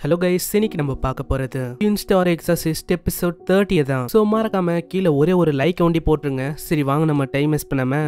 hello guys இன்னைக்கு நம்ம பார்க்க போகிறது இன்ஸ்டார் எக்ஸசிஸ்ட் எபிசோட் தேர்ட்டிய தான் ஸோ மறக்காம கீழே ஒரே ஒரு லைக் ஒண்டி போட்டுருங்க சரி வாங்க நம்ம டைம் வேஸ்ட் பண்ணாம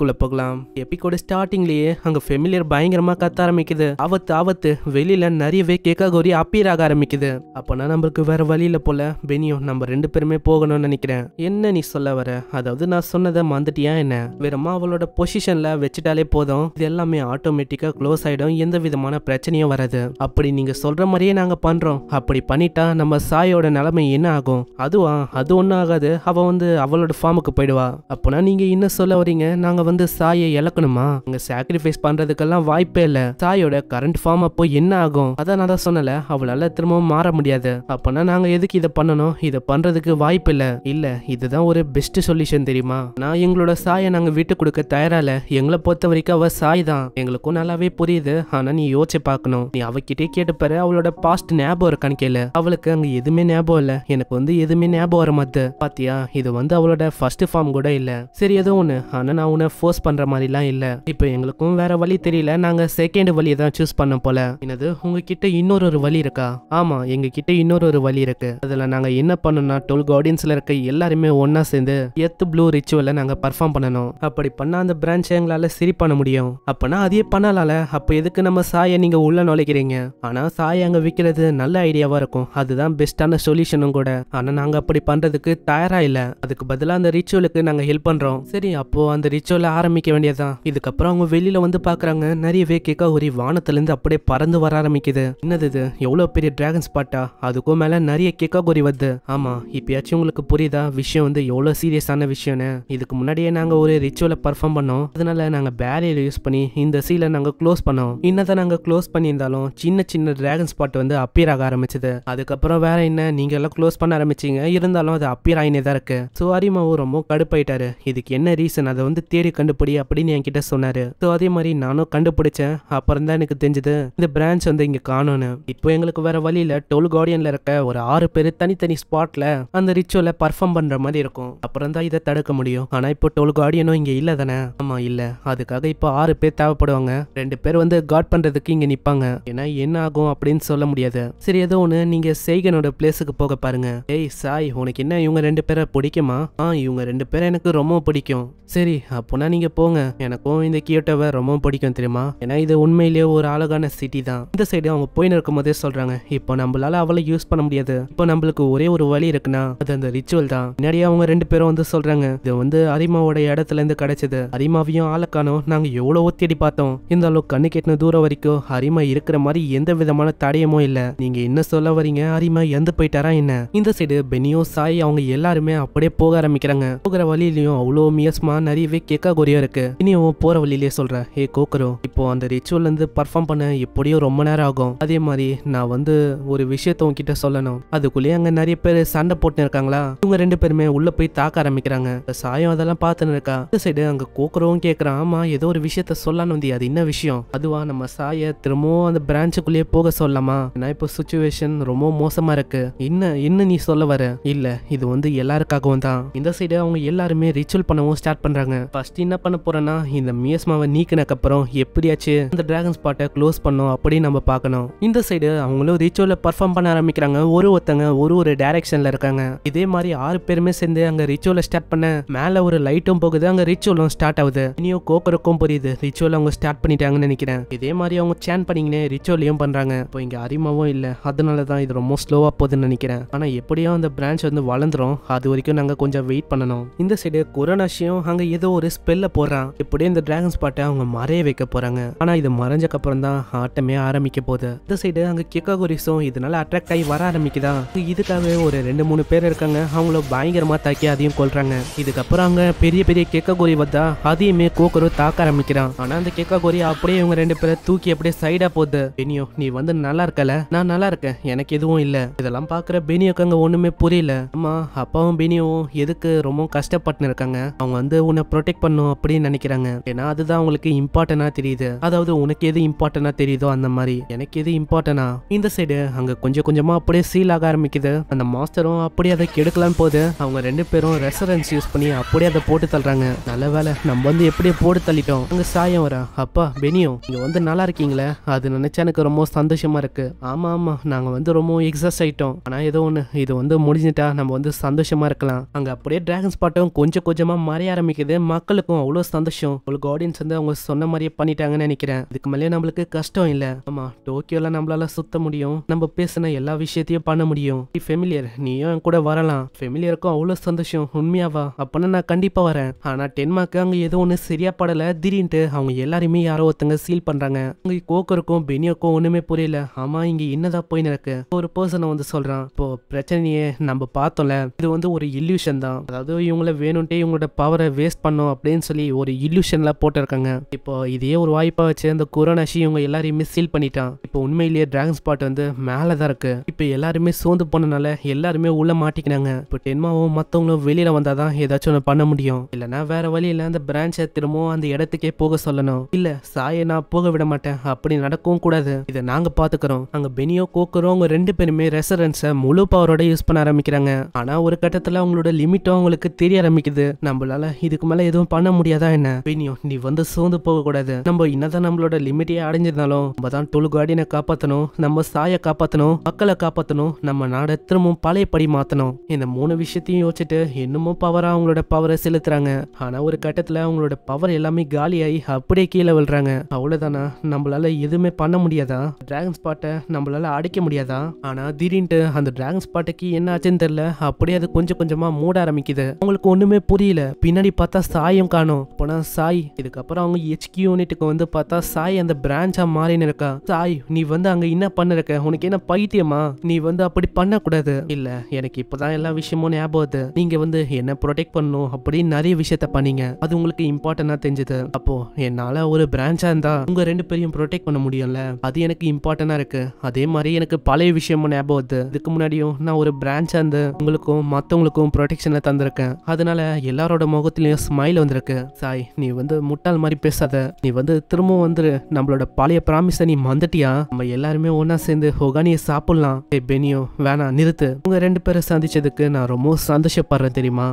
குள்ள போகலாம் எப்பிக்கோட ஸ்டார்டிங்லயே அங்க ஃபெமிலியர் பயங்கரமா கத்த ஆரம்பிக்குது ஆபத்து ஆபத்து வெளியில நிறையவே கேக்காகோரி அப்பீர் ஆக ஆரம்பிக்குது அப்போனா நம்மளுக்கு வேற வழியில போல பெனியோ நம்ம ரெண்டு பேருமே போகணும்னு நினைக்கிறேன் என்ன நீ சொல்ல வர அதாவது நான் சொன்னதை மறந்துட்டியா என்ன வெறுமா அவளோட பொசிஷன்ல வச்சுட்டாலே போதும் இது எல்லாமே ஆட்டோமேட்டிக்கா க்ளோஸ் ஆயிடும் எந்த விதமான பிரச்சனையும் வராது அப்படி நீங்க சொல்ற மாதிரியே மாதிரியே நாங்கள் பண்ணுறோம் அப்படி பண்ணிட்டா நம்ம சாயோட நிலைமை என்ன ஆகும் அதுவா அது ஒன்றும் ஆகாது அவள் வந்து அவளோட ஃபார்முக்கு போயிடுவா அப்போனா நீங்கள் என்ன சொல்ல வரீங்க நாங்கள் வந்து சாயை இழக்கணுமா அங்க சாக்ரிஃபைஸ் பண்ணுறதுக்கெல்லாம் வாய்ப்பே இல்லை சாயோட கரண்ட் ஃபார்ம் அப்போ என்ன ஆகும் அதான் நான் தான் சொன்னல அவளால திரும்பவும் மாற முடியாது அப்பனா நாங்க எதுக்கு இதை பண்ணணும் இதை பண்றதுக்கு வாய்ப்பு இல்ல இல்ல இதுதான் ஒரு பெஸ்ட் சொல்யூஷன் தெரியுமா நான் எங்களோட சாயை நாங்க விட்டு கொடுக்க தயாரால எங்களை பொறுத்த வரைக்கும் அவ சாய் தான் எங்களுக்கும் நல்லாவே புரியுது ஆனா நீ யோசிச்சு பார்க்கணும் நீ அவகிட்டே கேட்டுப்பாரு அவளோட பாஸ்ட் ஞாபகம் இருக்கான்னு கேளு அவளுக்கு அங்க எதுவுமே ஞாபகம் இல்ல எனக்கு வந்து எதுவுமே ஞாபகம் வர மாத்து பாத்தியா இது வந்து அவளோட ஃபர்ஸ்ட் ஃபார்ம் கூட இல்ல சரி ஏதோ ஒண்ணு ஆனா நான் உன்ன ஃபோர்ஸ் பண்ற மாதிரிலாம் இல்ல இப்போ எங்களுக்கும் வேற வழி தெரியல நாங்க செகண்ட் வழியை தான் சூஸ் பண்ண போல என்னது உங்ககிட்ட இன்னொரு ஒரு வழி இருக்கா ஆமா எங்க கிட்ட இன்னொரு ஒரு வழி இருக்கு அதுல நாங்க என்ன பண்ணணும்னா டுவெல் கார்டியன்ஸ்ல இருக்க எல்லாருமே ஒன்னா சேர்ந்து எத் ப்ளூ ரிச்சுவலை நாங்க பர்ஃபார்ம் பண்ணணும் அப்படி பண்ணா அந்த பிரான்ச் எங்களால சரி பண்ண முடியும் அப்பனா அதையே பண்ணலால அப்ப எதுக்கு நம்ம சாயை நீங்க உள்ள நுழைக்கிறீங்க ஆனா சாய அங்க விற்கிறது நல்ல ஐடியாவாக இருக்கும் அதுதான் பெஸ்ட்டான சொல்யூஷனும் கூட ஆனால் நாங்கள் அப்படி பண்ணுறதுக்கு தயாராக இல்லை அதுக்கு பதிலாக அந்த ரிச்சுவலுக்கு நாங்கள் ஹெல்ப் பண்ணுறோம் சரி அப்போது அந்த ரிச்சுவலை ஆரம்பிக்க வேண்டியதான் இதுக்கப்புறம் அவங்க வெளியில் வந்து பார்க்குறாங்க நிறையவே கேக்கா ஒரு வானத்துலேருந்து அப்படியே பறந்து வர ஆரம்பிக்குது என்னது இது எவ்வளோ பெரிய டிராகன் ஸ்பாட்டா அதுக்கும் மேலே நிறைய கேக்கா கோரி வருது ஆமாம் இப்பயாச்சும் உங்களுக்கு புரியுதா விஷயம் வந்து எவ்வளோ சீரியஸான விஷயம்னு இதுக்கு முன்னாடியே நாங்கள் ஒரு ரிச்சுவலை பர்ஃபார்ம் பண்ணோம் அதனால நாங்கள் பேரியர் யூஸ் பண்ணி இந்த சீலை நாங்கள் க்ளோஸ் பண்ணோம் இன்னதான் நாங்கள் க்ளோஸ் பண்ணியிருந்தாலும் சின்ன சின்ன டிராகன் ஸ்பாட் வந்து அப்பியர் ஆக ஆரம்பிச்சது அதுக்கப்புறம் வேற என்ன நீங்க எல்லாம் க்ளோஸ் பண்ண ஆரம்பிச்சிங்க இருந்தாலும் அது அப்பியர் ஆயினே தான் இருக்கு ஸோ அரிமாவும் ரொம்ப கடுப்பாயிட்டாரு இதுக்கு என்ன ரீசன் அதை வந்து தேடி கண்டுபிடி அப்படின்னு என்கிட்ட சொன்னாரு ஸோ அதே மாதிரி நானும் கண்டுபிடிச்சேன் அப்புறம் தான் எனக்கு தெரிஞ்சது இந்த பிரான்ச் வந்து இங்க காணும்னு இப்போ எங்களுக்கு வேற வழியில டோல் கார்டியன்ல இருக்க ஒரு ஆறு பேர் தனித்தனி ஸ்பாட்ல அந்த ரிச்சுவல பர்ஃபார்ம் பண்ற மாதிரி இருக்கும் அப்புறம் தான் இதை தடுக்க முடியும் ஆனா இப்போ டோல் கார்டியனும் இங்க இல்ல தானே ஆமா இல்ல அதுக்காக இப்போ ஆறு பேர் தேவைப்படுவாங்க ரெண்டு பேர் வந்து கார்ட் பண்றதுக்கு இங்க நிப்பாங்க ஏன்னா என்ன ஆகும் அப்படின்னு சொல்ல முடியாது சரி ஏதோ ஒன்னு நீங்க செய்கனோட பிளேஸுக்கு போக பாருங்க ஏய் சாய் உனக்கு என்ன இவங்க ரெண்டு பேரை பிடிக்குமா ஆ இவங்க ரெண்டு பேரும் எனக்கு ரொம்ப பிடிக்கும் சரி அப்போனா நீங்க போங்க எனக்கும் இந்த கியோட்டோவை ரொம்ப பிடிக்கும் தெரியுமா ஏன்னா இது உண்மையிலேயே ஒரு அழகான சிட்டி தான் இந்த சைடு அவங்க போயின்னு இருக்கும் போதே சொல்றாங்க இப்போ நம்மளால அவளை யூஸ் பண்ண முடியாது இப்போ நம்மளுக்கு ஒரே ஒரு வழி இருக்குன்னா அது அந்த ரிச்சுவல் தான் முன்னாடியே அவங்க ரெண்டு பேரும் வந்து சொல்றாங்க இது வந்து அரிமாவோட இடத்துல இருந்து கிடைச்சது அரிமாவையும் ஆளுக்கானோ நாங்கள் எவ்வளோ தேடி பார்த்தோம் இந்த அளவுக்கு கண்ணு கெட்டின தூரம் வரைக்கும் அரிமா இருக்கிற மாதிரி எந்த விதமான தடயமும் சந்தேகமும் இல்ல நீங்க என்ன சொல்ல வரீங்க அரிமா எந்த போயிட்டாரா என்ன இந்த சைடு பெனியோ சாய் அவங்க எல்லாருமே அப்படியே போக ஆரம்பிக்கிறாங்க போகிற வழியிலயும் அவ்வளோ மியஸ்மா நிறையவே கேட்க கொரியா இருக்கு இனியும் போற வழியிலேயே சொல்றேன் ஏ கோக்கரோ இப்போ அந்த ரிச்சுவல் இருந்து பர்ஃபார்ம் பண்ண எப்படியும் ரொம்ப நேரம் ஆகும் அதே மாதிரி நான் வந்து ஒரு விஷயத்த உங்ககிட்ட சொல்லணும் அதுக்குள்ளேயே அங்க நிறைய பேர் சண்டை போட்டு இருக்காங்களா இவங்க ரெண்டு பேருமே உள்ள போய் தாக்க ஆரம்பிக்கிறாங்க சாயம் அதெல்லாம் பார்த்துன்னு இருக்கா இந்த சைடு அங்க கோக்குறவும் கேட்கறான் ஆமா ஏதோ ஒரு விஷயத்த சொல்லணும் வந்தி அது என்ன விஷயம் அதுவா நம்ம சாய திரும்பவும் அந்த பிரான்ச்சுக்குள்ளேயே போக சொல்லலாமா நான் இப்போ சுச்சுவேஷன் ரொம்ப மோசமாக இருக்கு என்ன என்ன நீ சொல்ல வர இல்லை இது வந்து எல்லாருக்காகவும் தான் இந்த சைடு அவங்க எல்லாருமே ரிச்சுவல் பண்ணவும் ஸ்டார்ட் பண்ணுறாங்க ஃபர்ஸ்ட் என்ன பண்ண போகிறேன்னா இந்த மியஸ்மாவை அப்புறம் எப்படியாச்சு இந்த ட்ராகன் ஸ்பாட்டை க்ளோஸ் பண்ணோம் அப்படின்னு நம்ம பார்க்கணும் இந்த சைடு அவங்களும் ரிச்சுவலை பர்ஃபார்ம் பண்ண ஆரம்பிக்கிறாங்க ஒரு ஒருத்தங்க ஒரு ஒரு டைரக்ஷனில் இருக்காங்க இதே மாதிரி ஆறு பேருமே சேர்ந்து அங்கே ரிச்சுவலை ஸ்டார்ட் பண்ண மேலே ஒரு லைட்டும் போகுது அங்கே ரிச்சுவலும் ஸ்டார்ட் ஆகுது இனியும் கோக்கருக்கும் புரியுது ரிச்சுவல் அவங்க ஸ்டார்ட் பண்ணிட்டாங்கன்னு நினைக்கிறேன் இதே மாதிரி அவங்க சேன் பண்ணிங்கன்னே ரிச்சுவலையும் பண்றாங்க இப்போ இங்கே அரிம சாத்தியமாகவும் இல்லை அதனால தான் இது ரொம்ப ஸ்லோவாக போகுதுன்னு நினைக்கிறேன் ஆனால் எப்படியோ அந்த பிரான்ச் வந்து வளர்ந்துரும் அது வரைக்கும் நாங்கள் கொஞ்சம் வெயிட் பண்ணணும் இந்த சைடு கொரோனாஷியும் அங்கே ஏதோ ஒரு ஸ்பெல்ல போடுறான் இப்படியே இந்த டிராகன் ஸ்பாட்டை அவங்க மறைய வைக்க போறாங்க ஆனால் இது மறைஞ்சக்கு அப்புறம் தான் ஆட்டமே ஆரம்பிக்க போகுது இந்த சைடு அங்கே கிக்காகுரிஸும் இதனால அட்ராக்ட் ஆகி வர ஆரம்பிக்குதா இதுக்காகவே ஒரு ரெண்டு மூணு பேர் இருக்காங்க அவங்கள பயங்கரமா தாக்கி அதையும் கொள்றாங்க இதுக்கப்புறம் அங்கே பெரிய பெரிய கேக்காகோரி வந்தா அதையுமே கோக்கரும் தாக்க ஆரம்பிக்கிறான் ஆனால் அந்த கேக்ககோரி அப்படியே இவங்க ரெண்டு பேரை தூக்கி அப்படியே சைடா போகுது இனியும் நீ வந்து நல்லா இருக்கல நான் நல்லா இருக்கேன் எனக்கு எதுவும் இல்ல இதெல்லாம் பாக்குற பேனியோக்கு ஒண்ணுமே புரியல அம்மா அப்பாவும் பெனியோ எதுக்கு ரொம்ப கஷ்டப்பட்டு இருக்காங்க அவங்க வந்து உன்னை ப்ரொடெக்ட் பண்ணும் அப்படின்னு நினைக்கிறாங்க ஏன்னா அதுதான் அவங்களுக்கு இம்பார்ட்டனா தெரியுது அதாவது உனக்கு எது இம்பார்ட்டனா தெரியுதோ அந்த மாதிரி எனக்கு எது இம்பார்ட்டனா இந்த சைடு அங்க கொஞ்சம் கொஞ்சமா அப்படியே சீல் ஆக ஆரம்பிக்குது அந்த மாஸ்டரும் அப்படியே அதை கெடுக்கலாம் போது அவங்க ரெண்டு பேரும் ரெசரன்ஸ் யூஸ் பண்ணி அப்படியே அதை போட்டு தள்ளுறாங்க நல்ல வேலை நம்ம வந்து எப்படியே போட்டு தள்ளிட்டோம் அங்க சாயம் வரா அப்பா பெனியோ இங்க வந்து நல்லா இருக்கீங்களே அது நினைச்சா எனக்கு ரொம்ப சந்தோஷமா இருக்கு ஆமாம் ஆமாம் நாங்கள் வந்து ரொம்ப எக்ஸஸ் ஆகிட்டோம் ஆனால் ஏதோ ஒன்று இது வந்து முடிஞ்சிட்டா நம்ம வந்து சந்தோஷமாக இருக்கலாம் அங்கே அப்படியே ட்ராகன் ஸ்பாட்டும் கொஞ்சம் கொஞ்சமாக மறைய ஆரம்பிக்குது மக்களுக்கும் அவ்வளோ சந்தோஷம் உங்களுக்கு ஆடியன்ஸ் வந்து அவங்க சொன்ன மாதிரியே பண்ணிட்டாங்கன்னு நினைக்கிறேன் இதுக்கு மேலே நம்மளுக்கு கஷ்டம் இல்லை ஆமாம் டோக்கியோவில் நம்மளால சுத்த முடியும் நம்ம பேசின எல்லா விஷயத்தையும் பண்ண முடியும் ஃபெமிலியர் நீயும் என் கூட வரலாம் ஃபெமிலியருக்கும் அவ்வளோ சந்தோஷம் உண்மையாவா அப்போனா நான் கண்டிப்பாக வரேன் ஆனால் டென்மார்க்கு அங்கே ஏதோ ஒன்று சரியா படலை திடீர்னுட்டு அவங்க எல்லாருமே யாரோ ஒருத்தங்க சீல் பண்ணுறாங்க அங்கே கோக்கருக்கும் பெனியோக்கும் ஒன்றுமே புரியல ஆமாம் ஆனால் இங்கே என்னதான் போய் நடக்கு ஒரு பர்சனை வந்து சொல்கிறான் இப்போ பிரச்சனையே நம்ம பார்த்தோம்ல இது வந்து ஒரு இல்யூஷன் தான் அதாவது இவங்கள வேணும்ட்டே இவங்களோட பவரை வேஸ்ட் பண்ணும் அப்படின்னு சொல்லி ஒரு இல்யூஷன்லாம் போட்டிருக்காங்க இப்போ இதே ஒரு வாய்ப்பாக வச்சு அந்த குரோனாஷி இவங்க எல்லாரையுமே சீல் பண்ணிட்டான் இப்போ உண்மையிலேயே டிராகன் ஸ்பாட் வந்து மேலே தான் இருக்கு இப்போ எல்லாருமே சோர்ந்து போனனால எல்லாருமே உள்ள மாட்டிக்கினாங்க இப்போ டென்மாவும் மற்றவங்களும் வெளியில் வந்தால் தான் ஏதாச்சும் ஒன்று பண்ண முடியும் இல்லைனா வேற வழியில் அந்த பிரான்ச்சை திரும்பவும் அந்த இடத்துக்கே போக சொல்லணும் இல்லை சாயை நான் போக விட மாட்டேன் அப்படி நடக்கவும் கூடாது இதை நாங்கள் பார்த்துக்கிறோம் அங்கே பெனியோ கோக்கரோ அவங்க ரெண்டு பேருமே ரெசரன்ஸை முழு பவரோட யூஸ் பண்ண ஆரம்பிக்கிறாங்க ஆனால் ஒரு கட்டத்தில் அவங்களோட லிமிட்டும் அவங்களுக்கு தெரிய ஆரம்பிக்குது நம்மளால இதுக்கு மேலே எதுவும் பண்ண முடியாதா என்ன பெனியோ நீ வந்து சோர்ந்து போகக்கூடாது நம்ம என்னதான் நம்மளோட லிமிட்டே அடைஞ்சிருந்தாலும் நம்ம தான் தொழுகாடினை காப்பாற்றணும் நம்ம சாயை காப்பாற்றணும் மக்களை காப்பாற்றணும் நம்ம நாடை திரும்பவும் பழையப்படி மாற்றணும் இந்த மூணு விஷயத்தையும் யோசிச்சுட்டு இன்னமும் பவராக அவங்களோட பவரை செலுத்துறாங்க ஆனால் ஒரு கட்டத்தில் அவங்களோட பவர் எல்லாமே காலியாகி அப்படியே கீழே விழுறாங்க அவ்வளோதானா நம்மளால எதுவுமே பண்ண முடியாதா டிராகன் ஸ்பாட்டை நம்மளால் அடிக்க முடியாதா ஆனால் திடீர்னு அந்த டிராகன் ஸ்பாட்டுக்கு என்ன ஆச்சுன்னு தெரியல அப்படியே அது கொஞ்சம் கொஞ்சமாக மூட ஆரம்பிக்குது அவங்களுக்கு ஒன்றுமே புரியல பின்னாடி பார்த்தா சாயும் காணும் போனா சாய் இதுக்கப்புறம் அவங்க ஹெச்கி யூனிட்டுக்கு வந்து பார்த்தா சாய் அந்த பிரான்ச்சா மாறின்னு இருக்கா சாய் நீ வந்து அங்க என்ன பண்ணிருக்க உனக்கு என்ன பைத்தியமா நீ வந்து அப்படி பண்ணக்கூடாது இல்ல எனக்கு இப்பதான் எல்லா விஷயமும் ஞாபகம் நீங்க வந்து என்ன ப்ரொடெக்ட் பண்ணும் அப்படின்னு நிறைய விஷயத்த பண்ணீங்க அது உங்களுக்கு இம்பார்ட்டன்டா தெரிஞ்சது அப்போ என்னால ஒரு பிரான்ச்சா இருந்தா உங்க ரெண்டு பேரையும் ப்ரொடெக்ட் பண்ண முடியும்ல அது எனக்கு இம்பார்ட்டன்டா இருக்கு அதே மாதிரி எனக்கு பழைய விஷயமும் ஞாபகம் வருது இதுக்கு முன்னாடியும் நான் ஒரு பிரான்ச் அந்த உங்களுக்கும் மற்றவங்களுக்கும் ப்ரொடெக்ஷனை தந்திருக்கேன் அதனால எல்லாரோட முகத்துலையும் ஸ்மைல் வந்திருக்கு சாய் நீ வந்து முட்டாள் மாதிரி பேசாத நீ வந்து திரும்பவும் வந்துரு நம்மளோட பழைய ப்ராமிஸை நீ மந்துட்டியா நம்ம எல்லாருமே ஒன்றா சேர்ந்து ஹொகானியை சாப்பிடலாம் ஏ பெனியோ வேணாம் நிறுத்து உங்கள் ரெண்டு பேரை சந்திச்சதுக்கு நான் ரொம்ப சந்தோஷப்படுறேன் தெரியுமா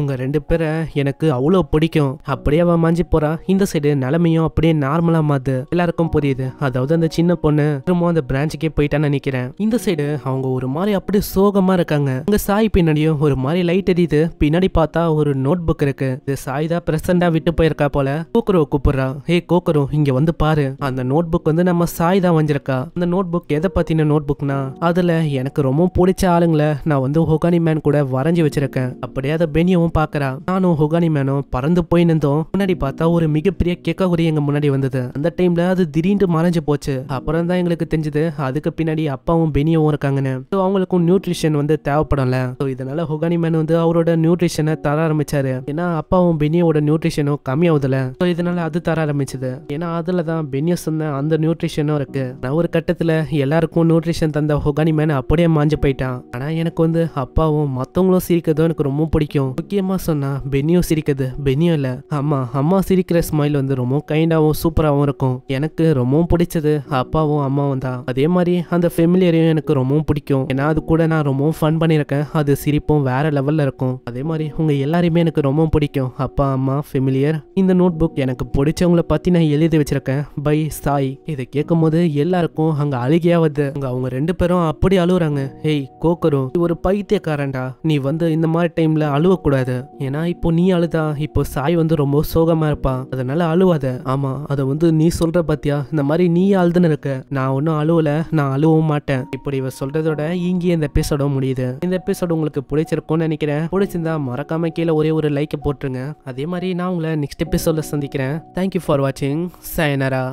உங்கள் ரெண்டு பேரை எனக்கு அவ்வளோ பிடிக்கும் அப்படியே அவன் மாஞ்சி போகிறான் இந்த சைடு நிலமையும் அப்படியே நார்மலாக மாது எல்லாருக்கும் புரியுது அதாவது அந்த சின்ன பொண்ணு திரும்ப அந்த பிரான்ச்சுக்கே போயிட்டான்னு நினைக்கிறேன் இந்த சைடு அவங்க ஒரு மாதிரி அப்படியே சோகமாக இருக்காங்க அங்கே சாய் பின்னாடியும் ஒரு மாதிரி லைட் எரியுது பின்னாடி பார்த்தா ஒரு நோட் புக் இருக்கு இது சாய் தான் பிரசண்டா விட்டு போயிருக்கா போல கோக்குரோ கூப்பிட்றா ஹே கோக்குரோ இங்கே வந்து பாரு அந்த நோட் புக் வந்து நம்ம சாய் தான் வந்திருக்கா அந்த நோட் புக் எதை பத்தின நோட் புக்னா அதுல எனக்கு ரொம்ப பிடிச்ச ஆளுங்களை நான் வந்து ஹோகானி மேன் கூட வரைஞ்சி வச்சிருக்கேன் அப்படியே அதை பெனியும் அவன் பாக்குறா நானும் ஹொகானி மேனும் பறந்து போய் நின்றோம் முன்னாடி பார்த்தா ஒரு மிகப்பெரிய கேக்காகுரி எங்க முன்னாடி வந்தது அந்த டைம்ல அது திடீர்னு மறைஞ்சு போச்சு அப்புறம் தான் எங்களுக்கு தெரிஞ்சது அதுக்கு பின்னாடி அப்பாவும் பெனியவும் இருக்காங்கன்னு ஸோ அவங்களுக்கும் நியூட்ரிஷன் வந்து தேவைப்படல ஸோ இதனால ஹொகானி மேன் வந்து அவரோட நியூட்ரிஷனை தர ஆரம்பிச்சாரு ஏன்னா அப்பாவும் பெனியோட நியூட்ரிஷனும் கம்மியாகுதுல ஸோ இதனால அது தர ஆரம்பிச்சது ஏன்னா அதுல தான் பெனிய சொன்ன அந்த நியூட்ரிஷனும் இருக்கு நான் ஒரு கட்டத்துல எல்லாருக்கும் நியூட்ரிஷன் தந்த ஹொகானி மேன் அப்படியே மாஞ்சு போயிட்டான் ஆனா எனக்கு வந்து அப்பாவும் மத்தவங்களும் சிரிக்கிறதும் எனக்கு ரொம்ப பிடிக்கும் முக்கியமாக சொன்னால் பெனியும் சிரிக்கிறது பெனியும் இல்லை அம்மா அம்மா சிரிக்கிற ஸ்மைல் வந்து ரொம்ப கைண்டாகவும் சூப்பராகவும் இருக்கும் எனக்கு ரொம்பவும் பிடிச்சது அப்பாவும் அம்மாவும் தான் அதே மாதிரி அந்த ஃபெமிலியரையும் எனக்கு ரொம்பவும் பிடிக்கும் ஏன்னா அது கூட நான் ரொம்பவும் ஃபன் பண்ணியிருக்கேன் அது சிரிப்பும் வேற லெவலில் இருக்கும் அதே மாதிரி உங்கள் எல்லாரையுமே எனக்கு ரொம்பவும் பிடிக்கும் அப்பா அம்மா ஃபெமிலியர் இந்த நோட் புக் எனக்கு பிடிச்சவங்கள பற்றி நான் எழுதி வச்சிருக்கேன் பை சாய் இதை கேட்கும் போது எல்லாருக்கும் அங்கே அழுகியா வருது அங்கே அவங்க ரெண்டு பேரும் அப்படி அழுகுறாங்க ஏய் கோக்கரும் ஒரு பைத்தியக்காரன்டா நீ வந்து இந்த மாதிரி டைமில் அழுவக்கூடாது கூடாது ஏன்னா இப்போ நீ அழுதா இப்போ சாய் வந்து ரொம்ப சோகமா இருப்பா அதனால அழுவாத ஆமா அதை வந்து நீ சொல்ற பாத்தியா இந்த மாதிரி நீ அழுதுன்னு இருக்க நான் ஒன்னும் அழுவல நான் அழுவவும் மாட்டேன் இப்படி இவ சொல்றதோட இங்கே இந்த எபிசோட முடியுது இந்த எபிசோட உங்களுக்கு பிடிச்சிருக்கும்னு நினைக்கிறேன் பிடிச்சிருந்தா மறக்காம கீழே ஒரே ஒரு லைக் போட்டுருங்க அதே மாதிரி நான் உங்களை நெக்ஸ்ட் எபிசோட சந்திக்கிறேன் தேங்க்யூ ஃபார் வாட்சிங் சயனரா